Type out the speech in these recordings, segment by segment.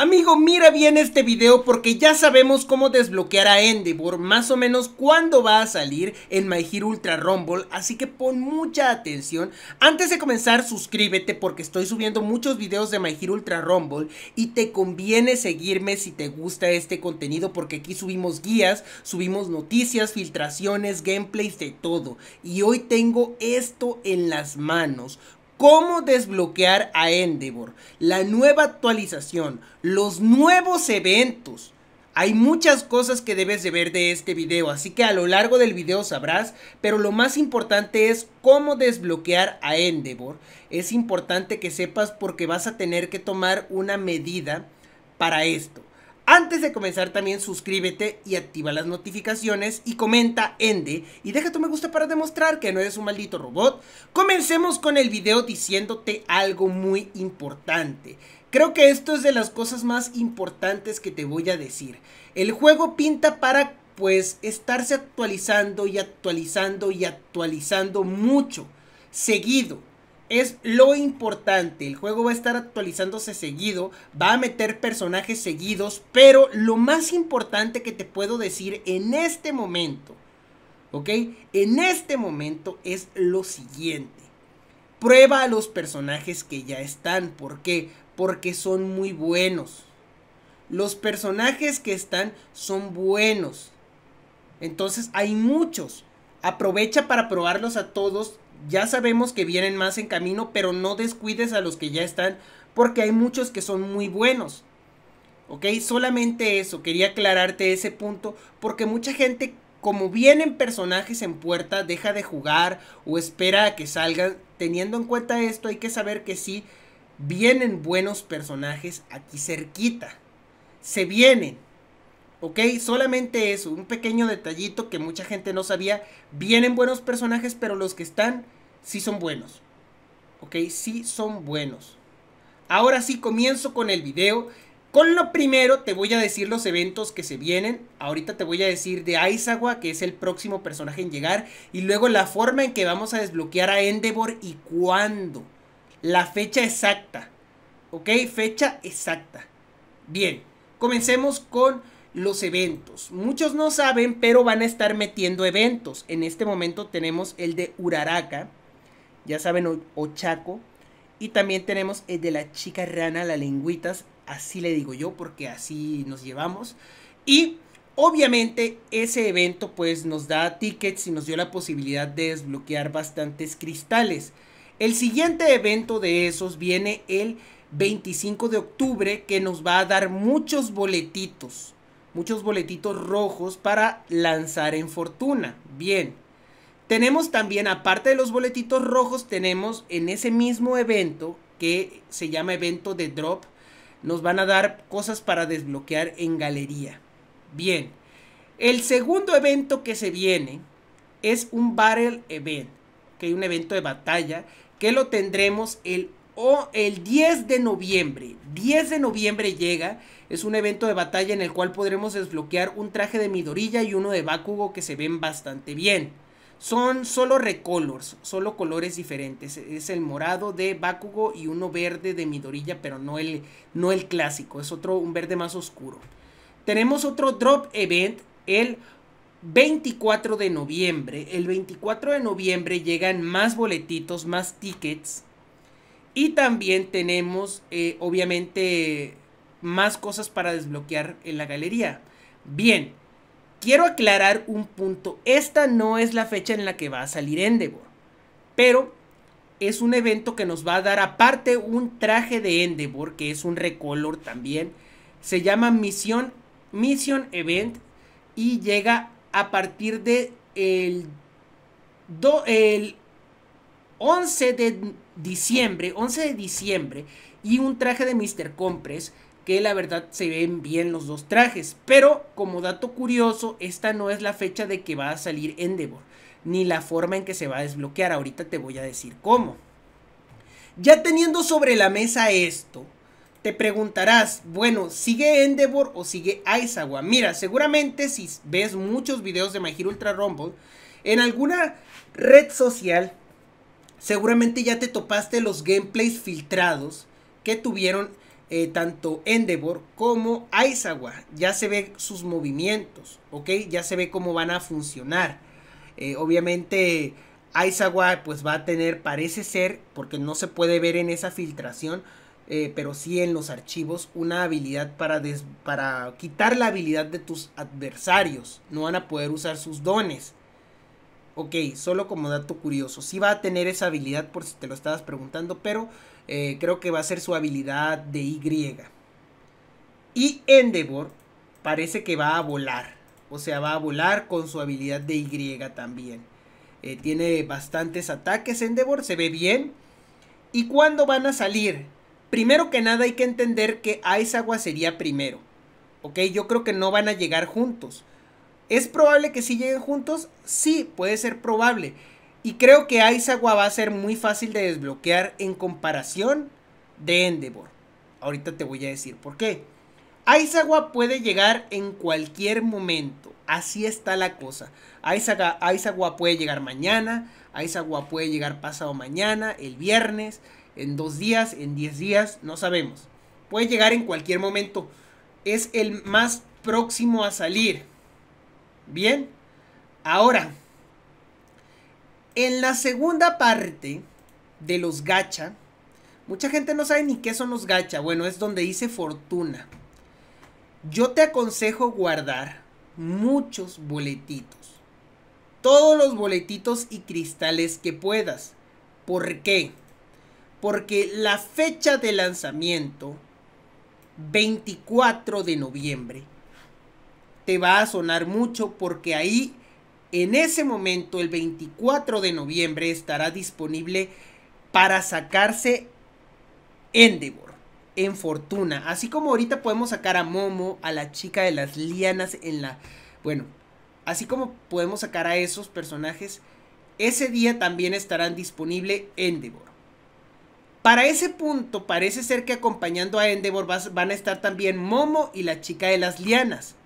Amigo, mira bien este video porque ya sabemos cómo desbloquear a Endeavor, más o menos cuándo va a salir en My Hero Ultra Rumble, así que pon mucha atención. Antes de comenzar, suscríbete porque estoy subiendo muchos videos de My Hero Ultra Rumble y te conviene seguirme si te gusta este contenido porque aquí subimos guías, subimos noticias, filtraciones, gameplays, de todo. Y hoy tengo esto en las manos, cómo desbloquear a Endeavor, la nueva actualización, los nuevos eventos. Hay muchas cosas que debes de ver de este video, así que a lo largo del video sabrás, pero lo más importante es cómo desbloquear a Endeavor. Es importante que sepas porque vas a tener que tomar una medida para esto. Antes de comenzar también suscríbete y activa las notificaciones y comenta Ende y deja tu me gusta para demostrar que no eres un maldito robot. Comencemos con el video diciéndote algo muy importante. Creo que esto es de las cosas más importantes que te voy a decir. El juego pinta para pues estarse actualizando y actualizando y actualizando mucho, seguido es lo importante. El juego va a estar actualizándose seguido, va a meter personajes seguidos, pero lo más importante que te puedo decir en este momento, ¿ok? En este momento es lo siguiente. Prueba a los personajes que ya están. ¿Por qué? Porque son muy buenos. Los personajes que están son buenos. Entonces hay muchos. Aprovecha para probarlos a todos ya sabemos que vienen más en camino, pero no descuides a los que ya están, porque hay muchos que son muy buenos. ¿Ok? Solamente eso, quería aclararte ese punto, porque mucha gente, como vienen personajes en puerta, deja de jugar o espera a que salgan. Teniendo en cuenta esto, hay que saber que sí, vienen buenos personajes aquí cerquita. Se vienen. ¿Ok? Solamente eso, un pequeño detallito que mucha gente no sabía. Vienen buenos personajes, pero los que están sí son buenos. ¿Ok? Sí son buenos. Ahora sí comienzo con el video. Con lo primero te voy a decir los eventos que se vienen. Ahorita te voy a decir de Aizawa, que es el próximo personaje en llegar. Y luego la forma en que vamos a desbloquear a Endeavor y cuándo. La fecha exacta. ¿Ok? Fecha exacta. Bien, comencemos con los eventos. Muchos no saben, pero van a estar metiendo eventos. En este momento tenemos el de Uraraka ya saben, Ochaco. Y también tenemos el de la chica rana, la lengüitas, así le digo yo, porque así nos llevamos. Y obviamente ese evento pues nos da tickets y nos dio la posibilidad de desbloquear bastantes cristales. El siguiente evento de esos viene el 25 de octubre que nos va a dar muchos boletitos, muchos boletitos rojos para lanzar en fortuna. Bien. Tenemos también, aparte de los boletitos rojos, tenemos en ese mismo evento que se llama evento de drop, nos van a dar cosas para desbloquear en galería. Bien, el segundo evento que se viene es un Battle Event, que es un evento de batalla, que lo tendremos el, o el 10 de noviembre. 10 de noviembre llega, es un evento de batalla en el cual podremos desbloquear un traje de Midorilla y uno de Bakugo que se ven bastante bien. Son solo recolors, solo colores diferentes. Es el morado de Bakugo y uno verde de Midorilla, pero no el, no el clásico. Es otro, un verde más oscuro. Tenemos otro drop event, el 24 de noviembre. El 24 de noviembre llegan más boletitos, más tickets. Y también tenemos, eh, obviamente, más cosas para desbloquear en la galería. Bien, Quiero aclarar un punto. Esta no es la fecha en la que va a salir Endeavor. Pero es un evento que nos va a dar aparte un traje de Endeavor, que es un recolor también. Se llama Misión Mission Event y llega a partir de el, el 11 de diciembre, 11 de diciembre y un traje de Mr. Compress que la verdad se ven bien los dos trajes. Pero como dato curioso, esta no es la fecha de que va a salir Endeavor, ni la forma en que se va a desbloquear. Ahorita te voy a decir cómo. Ya teniendo sobre la mesa esto, te preguntarás, bueno, ¿sigue Endeavor o sigue Aizawa? Mira, seguramente si ves muchos videos de My Ultra Rumble, en alguna red social, seguramente ya te topaste los gameplays filtrados que tuvieron eh, tanto Endeavor como Aizawa. Ya se ve sus movimientos, ¿ok? Ya se ve cómo van a funcionar. Eh, obviamente Aizawa pues va a tener, parece ser, porque no se puede ver en esa filtración, eh, pero sí en los archivos, una habilidad para, para quitar la habilidad de tus adversarios. No van a poder usar sus dones. Ok, solo como dato curioso, sí va a tener esa habilidad por si te lo estabas preguntando, pero eh, creo que va a ser su habilidad de Y. Y Endeavor parece que va a volar. O sea, va a volar con su habilidad de Y también. Eh, tiene bastantes ataques Endeavor, se ve bien. ¿Y cuándo van a salir? Primero que nada hay que entender que Aizawa sería primero. ¿Ok? Yo creo que no van a llegar juntos. ¿Es probable que sí lleguen juntos? Sí, puede ser probable. Y creo que Aizawa va a ser muy fácil de desbloquear en comparación de Endeavor. Ahorita te voy a decir por qué. Aizawa puede llegar en cualquier momento. Así está la cosa. Aizawa, puede llegar mañana. Aizawa puede llegar pasado mañana, el viernes, en dos días, en diez días, no sabemos. Puede llegar en cualquier momento. Es el más próximo a salir. Bien. Ahora, en la segunda parte de los gacha, mucha gente no sabe ni qué son los gacha. Bueno, es donde dice fortuna. Yo te aconsejo guardar muchos boletitos. Todos los boletitos y cristales que puedas. ¿Por qué? Porque la fecha de lanzamiento, 24 de noviembre, te va a sonar mucho porque ahí en ese momento, el 24 de noviembre, estará disponible para sacarse Endeavor en Fortuna. Así como ahorita podemos sacar a Momo, a la chica de las lianas en la... Bueno, así como podemos sacar a esos personajes, ese día también estarán disponible Endeavor. Para ese punto parece ser que acompañando a Endeavor van a estar también Momo y la chica de las lianas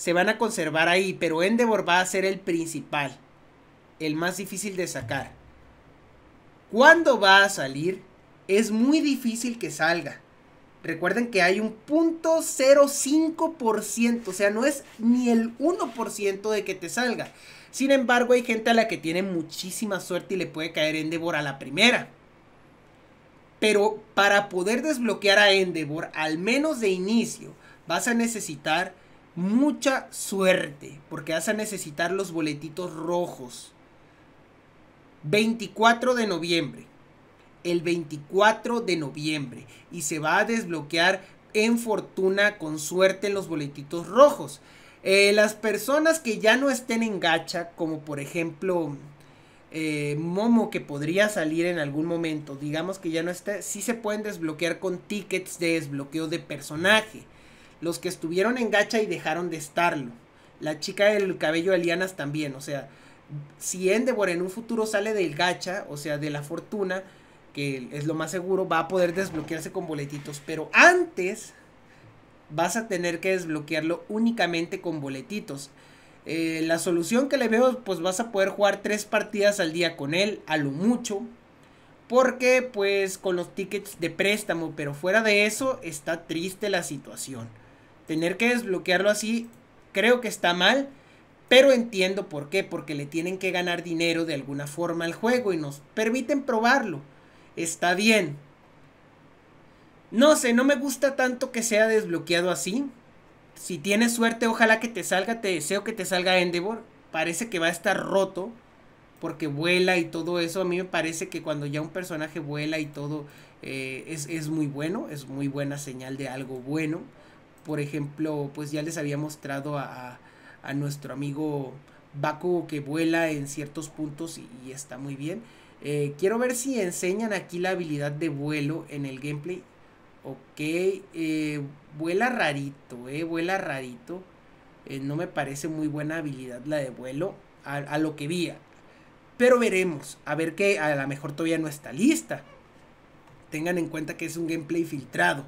se van a conservar ahí, pero Endeavor va a ser el principal, el más difícil de sacar. ¿Cuándo va a salir? Es muy difícil que salga. Recuerden que hay un 0.05%, o sea, no es ni el 1% de que te salga. Sin embargo, hay gente a la que tiene muchísima suerte y le puede caer Endeavor a la primera. Pero para poder desbloquear a Endeavor, al menos de inicio, vas a necesitar mucha suerte, porque vas a necesitar los boletitos rojos. 24 de noviembre. El 24 de noviembre. Y se va a desbloquear en fortuna con suerte en los boletitos rojos. Eh, las personas que ya no estén en gacha, como por ejemplo eh, Momo que podría salir en algún momento, digamos que ya no está, sí se pueden desbloquear con tickets de desbloqueo de personaje los que estuvieron en gacha y dejaron de estarlo. La chica del cabello de lianas también, o sea, si Endeavor en un futuro sale del gacha, o sea, de la fortuna, que es lo más seguro, va a poder desbloquearse con boletitos, pero antes vas a tener que desbloquearlo únicamente con boletitos. Eh, la solución que le veo, pues vas a poder jugar tres partidas al día con él, a lo mucho, porque pues con los tickets de préstamo, pero fuera de eso está triste la situación. Tener que desbloquearlo así creo que está mal, pero entiendo por qué, porque le tienen que ganar dinero de alguna forma al juego y nos permiten probarlo. Está bien. No sé, no me gusta tanto que sea desbloqueado así. Si tienes suerte, ojalá que te salga, te deseo que te salga Endeavor. Parece que va a estar roto porque vuela y todo eso. A mí me parece que cuando ya un personaje vuela y todo eh, es, es muy bueno, es muy buena señal de algo bueno. Por ejemplo, pues ya les había mostrado a, nuestro amigo Baku que vuela en ciertos puntos y, está muy bien. Eh, quiero ver si enseñan aquí la habilidad de vuelo en el gameplay. Ok, eh, vuela rarito, eh, vuela rarito. Eh, no me parece muy buena habilidad la de vuelo a, a lo que vi. Pero veremos, a ver que a lo mejor todavía no está lista. Tengan en cuenta que es un gameplay filtrado.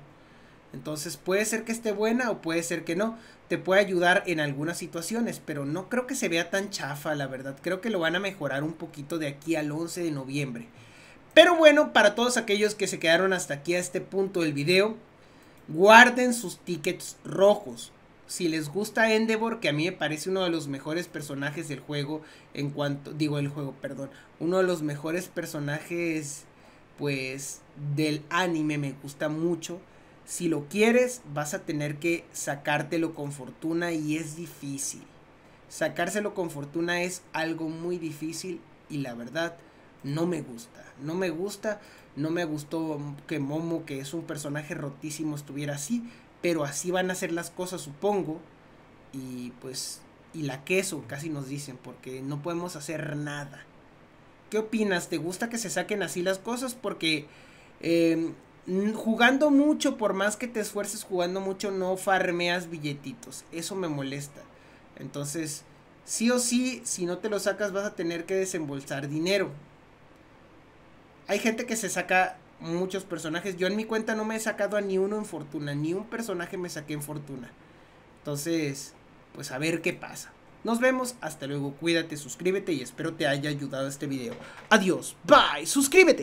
Entonces puede ser que esté buena o puede ser que no. Te puede ayudar en algunas situaciones, pero no creo que se vea tan chafa, la verdad. Creo que lo van a mejorar un poquito de aquí al 11 de noviembre. Pero bueno, para todos aquellos que se quedaron hasta aquí a este punto del video, guarden sus tickets rojos. Si les gusta Endeavor, que a mí me parece uno de los mejores personajes del juego, en cuanto, digo el juego, perdón, uno de los mejores personajes, pues, del anime, me gusta mucho. Si lo quieres, vas a tener que sacártelo con fortuna y es difícil. Sacárselo con fortuna es algo muy difícil y la verdad no me gusta. No me gusta, no me gustó que Momo, que es un personaje rotísimo, estuviera así, pero así van a ser las cosas, supongo. Y pues, y la queso, casi nos dicen, porque no podemos hacer nada. ¿Qué opinas? ¿Te gusta que se saquen así las cosas? Porque... Em, jugando mucho, por más que te esfuerces jugando mucho, no farmeas billetitos. Eso me molesta. Entonces, sí o sí, si no te lo sacas, vas a tener que desembolsar dinero. Hay gente que se saca muchos personajes. Yo en mi cuenta no me he sacado a ni uno en fortuna. Ni un personaje me saqué en fortuna. Entonces, pues a ver qué pasa. Nos vemos, hasta luego, cuídate, suscríbete y espero te haya ayudado este video. Adiós, bye, suscríbete.